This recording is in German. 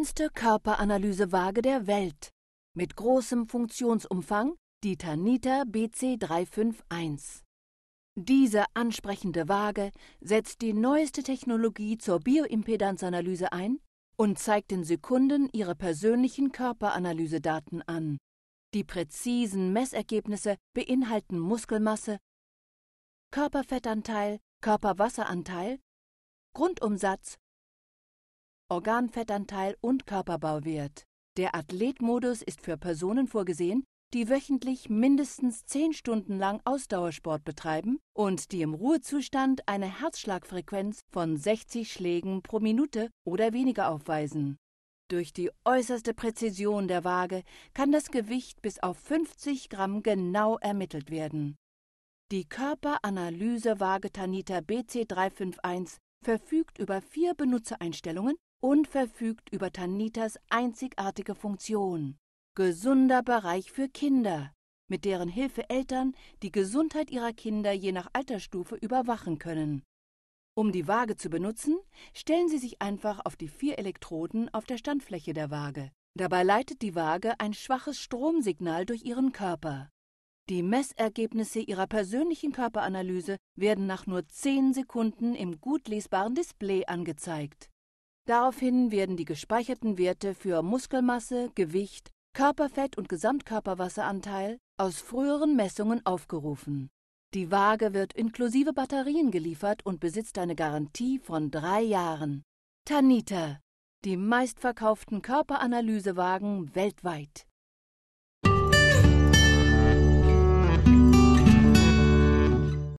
modernste Körperanalysewaage der Welt mit großem Funktionsumfang, die Tanita BC351. Diese ansprechende Waage setzt die neueste Technologie zur Bioimpedanzanalyse ein und zeigt in Sekunden ihre persönlichen Körperanalysedaten an. Die präzisen Messergebnisse beinhalten Muskelmasse, Körperfettanteil, Körperwasseranteil, Grundumsatz, Organfettanteil und Körperbauwert. Der Athletmodus ist für Personen vorgesehen, die wöchentlich mindestens 10 Stunden lang Ausdauersport betreiben und die im Ruhezustand eine Herzschlagfrequenz von 60 Schlägen pro Minute oder weniger aufweisen. Durch die äußerste Präzision der Waage kann das Gewicht bis auf 50 Gramm genau ermittelt werden. Die körperanalyse Körperanalysewaage Tanita BC351 verfügt über vier Benutzereinstellungen und verfügt über Tanitas einzigartige Funktion. Gesunder Bereich für Kinder, mit deren Hilfe Eltern die Gesundheit ihrer Kinder je nach Altersstufe überwachen können. Um die Waage zu benutzen, stellen Sie sich einfach auf die vier Elektroden auf der Standfläche der Waage. Dabei leitet die Waage ein schwaches Stromsignal durch Ihren Körper. Die Messergebnisse Ihrer persönlichen Körperanalyse werden nach nur 10 Sekunden im gut lesbaren Display angezeigt. Daraufhin werden die gespeicherten Werte für Muskelmasse, Gewicht, Körperfett und Gesamtkörperwasseranteil aus früheren Messungen aufgerufen. Die Waage wird inklusive Batterien geliefert und besitzt eine Garantie von drei Jahren. Tanita, die meistverkauften Körperanalysewagen weltweit.